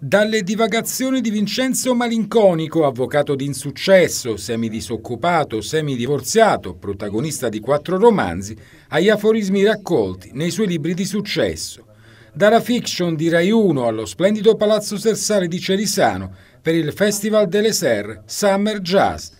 Dalle divagazioni di Vincenzo Malinconico, avvocato di insuccesso, semidisoccupato, semidivorziato, protagonista di quattro romanzi, agli aforismi raccolti nei suoi libri di successo. Dalla fiction di Rai 1 allo splendido Palazzo Sersale di Cerisano per il Festival delle Serre Summer Jazz.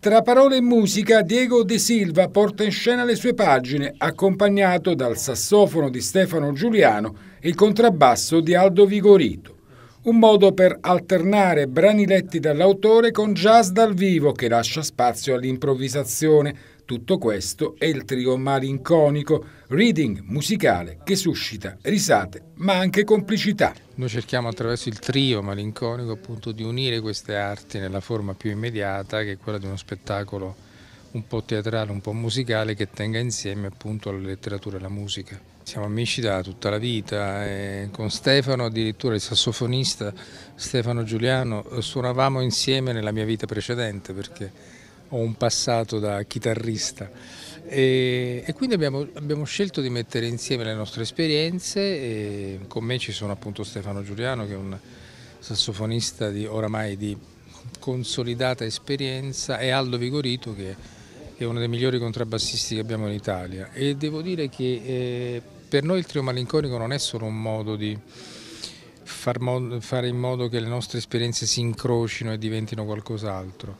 Tra parole e musica, Diego De Silva porta in scena le sue pagine, accompagnato dal sassofono di Stefano Giuliano e il contrabbasso di Aldo Vigorito un modo per alternare brani letti dall'autore con jazz dal vivo che lascia spazio all'improvvisazione. Tutto questo è il trio malinconico, reading musicale che suscita risate ma anche complicità. Noi cerchiamo attraverso il trio malinconico appunto di unire queste arti nella forma più immediata che è quella di uno spettacolo un po' teatrale, un po' musicale che tenga insieme appunto la letteratura e la musica. Siamo amici da tutta la vita, eh, con Stefano addirittura il sassofonista Stefano Giuliano eh, suonavamo insieme nella mia vita precedente perché ho un passato da chitarrista e, e quindi abbiamo, abbiamo, scelto di mettere insieme le nostre esperienze e con me ci sono appunto Stefano Giuliano che è un sassofonista di, oramai di consolidata esperienza e Aldo Vigorito che è è uno dei migliori contrabbassisti che abbiamo in Italia e devo dire che eh, per noi il trio malinconico non è solo un modo di far modo, fare in modo che le nostre esperienze si incrocino e diventino qualcos'altro,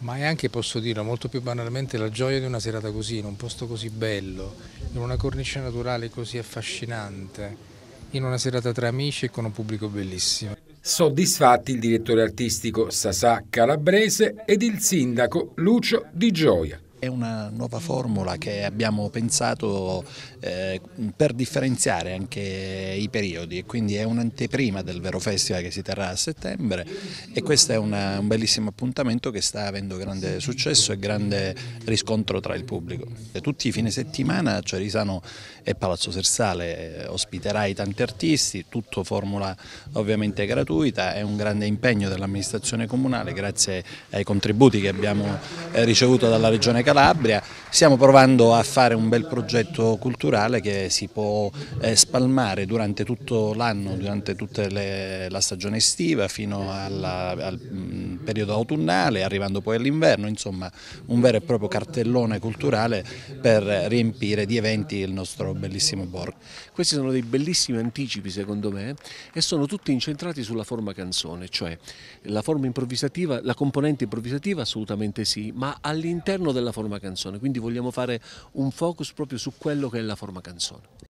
ma è anche, posso dirlo molto più banalmente, la gioia di una serata così, in un posto così bello, in una cornice naturale così affascinante, in una serata tra amici e con un pubblico bellissimo. Soddisfatti il direttore artistico Sasà Calabrese ed il sindaco Lucio Di Gioia. È una nuova formula che abbiamo pensato eh, per differenziare anche i periodi e quindi è un'anteprima del vero festival che si terrà a settembre e questo è una, un bellissimo appuntamento che sta avendo grande successo e grande riscontro tra il pubblico. Tutti i fine settimana Cerisano e Palazzo Sersale eh, ospiterai tanti artisti, tutto formula ovviamente gratuita, è un grande impegno dell'amministrazione comunale grazie ai contributi che abbiamo eh, ricevuto dalla Regione Calabria, stiamo provando a fare un bel progetto culturale che si può eh, spalmare durante tutto l'anno, durante tutta la stagione estiva fino alla, al mm, periodo autunnale, arrivando poi all'inverno, insomma un vero e proprio cartellone culturale per riempire di eventi il nostro bellissimo borgo. Questi sono dei bellissimi anticipi secondo me e sono tutti incentrati sulla forma canzone, cioè la forma improvvisativa, la componente improvvisativa assolutamente sì, ma all'interno della forma canzone, quindi vogliamo fare un focus proprio su quello che è la forma canzone.